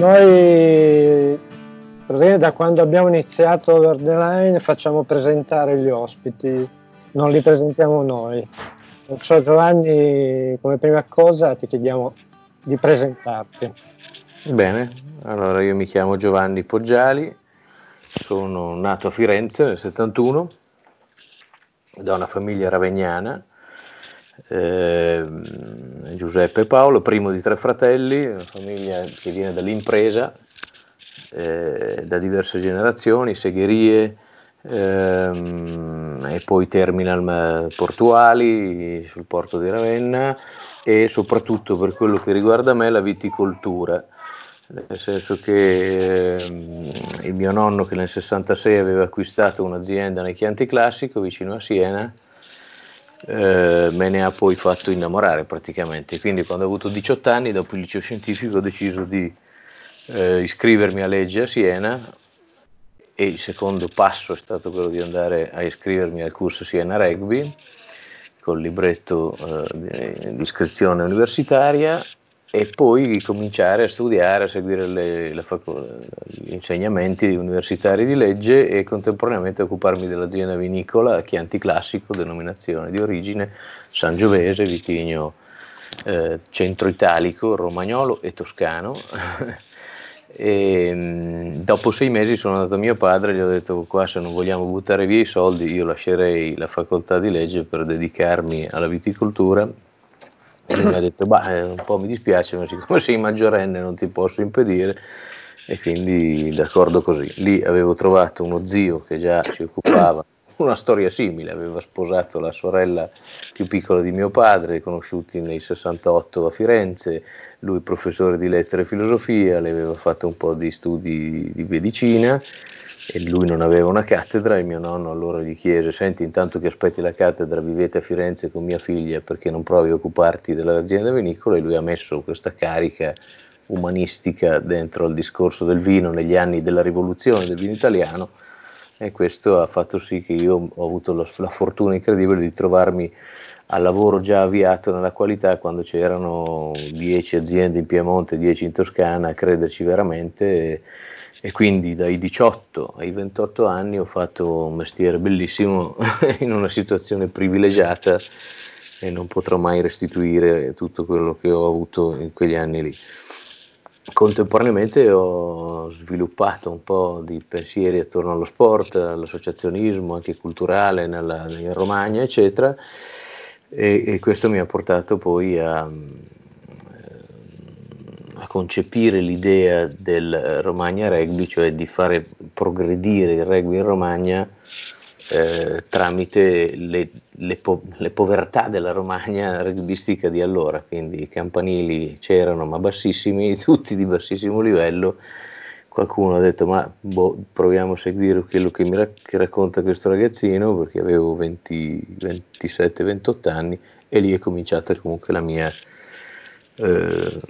noi da quando abbiamo iniziato Over the Line facciamo presentare gli ospiti, non li presentiamo noi. Perciò Giovanni, come prima cosa ti chiediamo di presentarti. Bene, allora io mi chiamo Giovanni Poggiali, sono nato a Firenze nel 71 da una famiglia ravegnana eh, Giuseppe Paolo, primo di tre fratelli, una famiglia che viene dall'impresa eh, da diverse generazioni, segherie ehm, e poi terminal portuali sul porto di Ravenna e soprattutto per quello che riguarda me la viticoltura nel senso che eh, il mio nonno che nel 66 aveva acquistato un'azienda nei Chianti Classico vicino a Siena eh, me ne ha poi fatto innamorare praticamente. Quindi quando ho avuto 18 anni, dopo il liceo scientifico, ho deciso di eh, iscrivermi a legge a Siena e il secondo passo è stato quello di andare a iscrivermi al corso Siena Rugby col libretto eh, di iscrizione universitaria e poi cominciare a studiare, a seguire le, le fac- gli insegnamenti universitari di legge e contemporaneamente occuparmi dell'azienda vinicola Chianti Classico, denominazione di origine Sangiovese, vitigno eh, centro-italico, romagnolo e toscano. e, mm, dopo sei mesi sono andato a mio padre e gli ho detto qua se non vogliamo buttare via i soldi io lascerei la facoltà di legge per dedicarmi alla viticoltura e lui mi ha detto, beh, un po' mi dispiace, ma siccome sei maggiorenne non ti posso impedire. E quindi d'accordo così. Lì avevo trovato uno zio che già si occupava una storia simile, aveva sposato la sorella più piccola di mio padre, conosciuti nel 68 a Firenze, lui professore di lettere e filosofia, le aveva fatto un po' di studi di medicina e lui non aveva una cattedra e mio nonno allora gli chiese, senti intanto che aspetti la cattedra vivete a Firenze con mia figlia perché non provi a occuparti dell'azienda vinicola e lui ha messo questa carica umanistica dentro al discorso del vino negli anni della rivoluzione del vino italiano e questo ha fatto sì che io ho avuto la, la fortuna incredibile di trovarmi al lavoro già avviato nella qualità quando c'erano 10 aziende in Piemonte, 10 in Toscana, a crederci veramente. E, e quindi dai 18 ai 28 anni ho fatto un mestiere bellissimo in una situazione privilegiata e non potrò mai restituire tutto quello che ho avuto in quegli anni lì. Contemporaneamente ho sviluppato un po' di pensieri attorno allo sport, all'associazionismo anche culturale nella, in Romagna, eccetera, e, e questo mi ha portato poi a, a concepire l'idea del eh, Romagna Rugby, cioè di fare progredire il rugby in Romagna eh, tramite le, le, po- le, povertà della Romagna rugbistica di allora, quindi i campanili c'erano ma bassissimi, tutti di bassissimo livello. Qualcuno ha detto ma boh, proviamo a seguire quello che mi ra- che racconta questo ragazzino perché avevo 27-28 anni e lì è cominciata comunque la mia eh,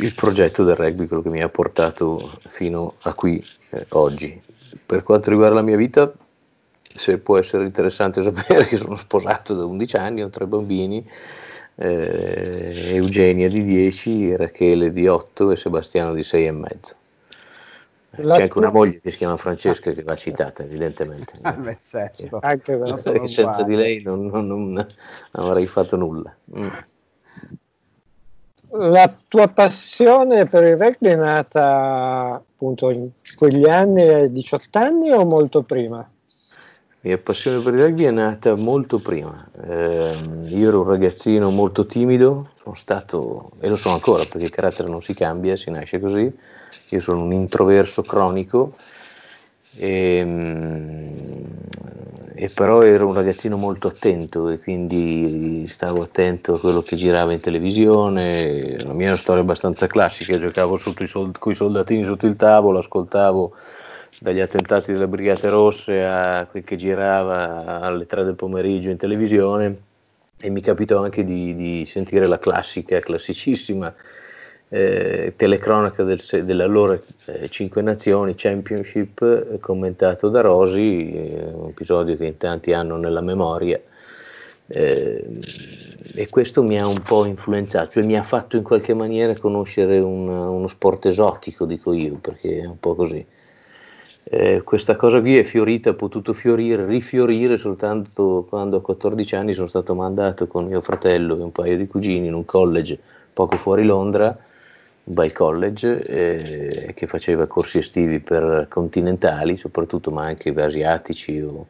il progetto del rugby, quello che mi ha portato fino a qui eh, oggi. Per quanto riguarda la mia vita, se può essere interessante sapere che sono sposato da 11 anni, ho tre bambini, eh, Eugenia di 10, Rachele di 8 e Sebastiano di 6 e mezzo. La C'è anche una moglie che si chiama Francesca che va citata evidentemente. Ah, beh, certo. Anche senza di lei non, non, non, non avrei fatto nulla. Mm la tua passione per il rugby è nata appunto in quegli anni ai 18 anni o molto prima? La mia passione per il rugby è nata molto prima. Eh, io ero un ragazzino molto timido, sono stato, e lo sono ancora perché il carattere non si cambia, si nasce così. Io sono un introverso cronico, e, ehm, e però ero un ragazzino molto attento e quindi stavo attento a quello che girava in televisione. La mia è una storia abbastanza classica, giocavo sold- con i soldatini sotto il tavolo, ascoltavo dagli attentati delle Brigate Rosse a quel che girava alle 3 del pomeriggio in televisione e mi capitò anche di, di sentire la classica, classicissima eh, telecronaca del, dell'allora eh, Cinque Nazioni Championship eh, commentato da Rosi, eh, un episodio che in tanti hanno nella memoria. Eh, e questo mi ha un po' influenzato, cioè mi ha fatto in qualche maniera conoscere un, uno sport esotico, dico io, perché è un po' così. Eh, questa cosa qui è fiorita, ha potuto fiorire, rifiorire soltanto quando a 14 anni sono stato mandato con mio fratello e un paio di cugini in un college poco fuori Londra by college eh, che faceva corsi estivi per continentali soprattutto ma anche asiatici o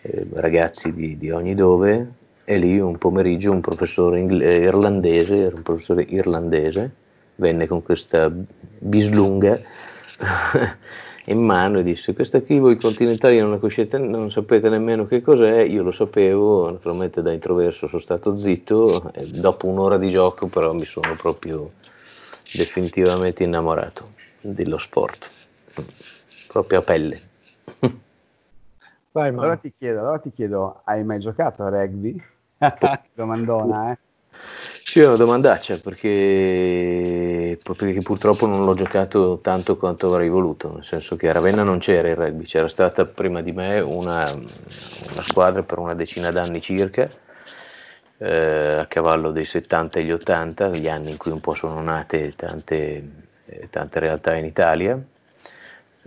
eh, ragazzi di, di, ogni dove e lì un pomeriggio un professore ingle- eh, irlandese era un professore irlandese venne con questa bislunga in mano e disse questa qui voi continentali non la conoscete, non sapete nemmeno che cos'è, io lo sapevo, naturalmente da introverso sono stato zitto, dopo un'ora di gioco però mi sono proprio definitivamente innamorato dello sport, proprio a pelle. Vai, allora, ti chiedo, allora ti chiedo, hai mai giocato a rugby? Domandona, eh? Sì, è una domandaccia perché, perché, purtroppo non l'ho giocato tanto quanto avrei voluto, nel senso che a Ravenna non c'era il rugby, c'era stata prima di me una, una squadra per una decina d'anni circa eh, a cavallo dei 70 e gli 80, gli anni in cui un po' sono nate tante, eh, tante realtà in Italia.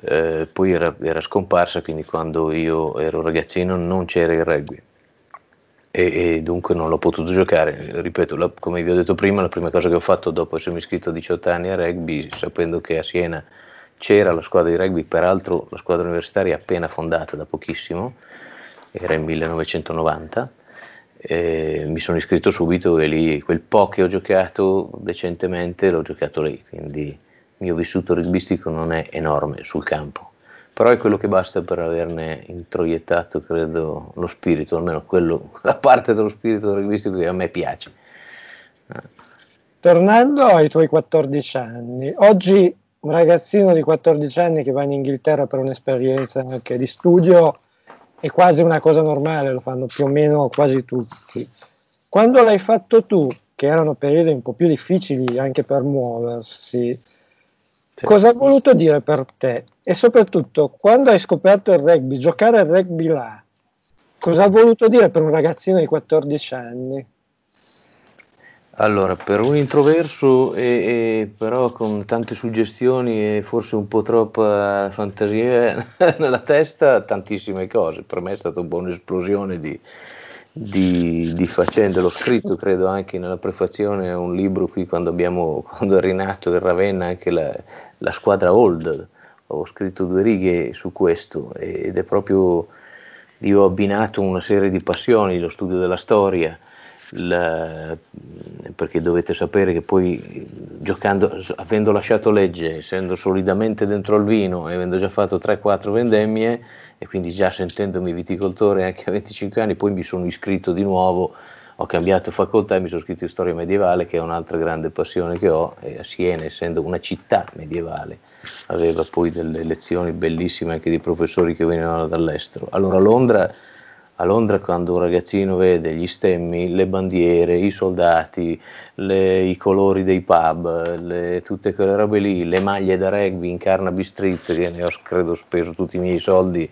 Eh, poi era, era, scomparsa, quindi quando io ero ragazzino non c'era il rugby e, e dunque non l'ho potuto giocare. Ripeto, la, come vi ho detto prima, la prima cosa che ho fatto dopo essermi iscritto a 18 anni a rugby, sapendo che a Siena c'era la squadra di rugby, peraltro la squadra universitaria appena fondata da pochissimo, era il 1990 eh, mi sono iscritto subito e lì quel po' che ho giocato decentemente l'ho giocato lì, quindi il mio vissuto rugbyistico non è enorme sul campo, però è quello che basta per averne introiettato, credo, lo spirito, almeno quello, la parte dello spirito rugbyistico che a me piace. Tornando ai tuoi 14 anni, oggi un ragazzino di 14 anni che va in Inghilterra per un'esperienza anche di studio, è quasi una cosa normale, lo fanno più o meno quasi tutti. Quando l'hai fatto tu, che erano periodi un po' più difficili anche per muoversi, sì. cosa ha voluto dire per te? E soprattutto, quando hai scoperto il rugby, giocare al rugby là, cosa ha voluto dire per un ragazzino di 14 anni? Allora, per un introverso, e, e però con tante suggestioni e forse un po' troppa fantasia nella testa, tantissime cose. Per me è stata un po' un'esplosione di, di, di faccende. L'ho scritto, credo, anche nella prefazione a un libro qui quando, abbiamo, quando è rinato il Ravenna, anche la, la squadra Old. Ho scritto due righe su questo ed è proprio. Io ho abbinato una serie di passioni, lo studio della storia, la, mm, perché dovete sapere che poi giocando, avendo lasciato legge, essendo solidamente dentro al vino e avendo già fatto 3-4 vendemmie e quindi già sentendomi viticoltore anche a 25 anni, poi mi sono iscritto di nuovo, ho cambiato facoltà e mi sono iscritto in storia medievale che è un'altra grande passione che ho e a Siena essendo una città medievale aveva poi delle lezioni bellissime anche di professori che venivano dall'estero. Allora Londra a Londra quando un ragazzino vede gli stemmi, le bandiere, i soldati, le, i colori dei pub, le, tutte quelle robe lì, le maglie da rugby in Carnaby Street, che ne ho credo speso tutti i miei soldi,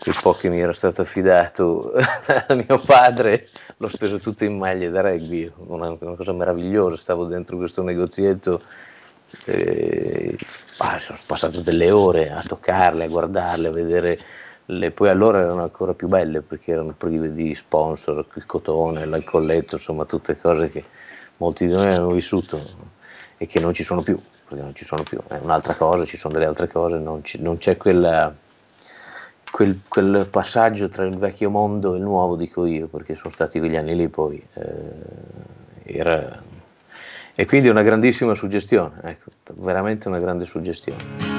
quel po' che mi era stato affidato da mio padre, l'ho speso tutto in maglie da rugby, una, una cosa meravigliosa, stavo dentro questo negozietto. E, ah, sono passato delle ore a toccarle, a guardarle, a vedere le, poi allora erano ancora più belle perché erano prive di sponsor, il cotone, l'alcolletto, insomma tutte cose che molti di noi hanno vissuto e che non ci sono più, perché non ci sono più, è un'altra cosa, ci sono delle altre cose, non, ci, non c'è quella, quel, quel, passaggio tra il vecchio mondo e il nuovo, dico io, perché sono stati quegli anni lì poi. Eh, era, e quindi è una grandissima suggestione, ecco, veramente una grande suggestione.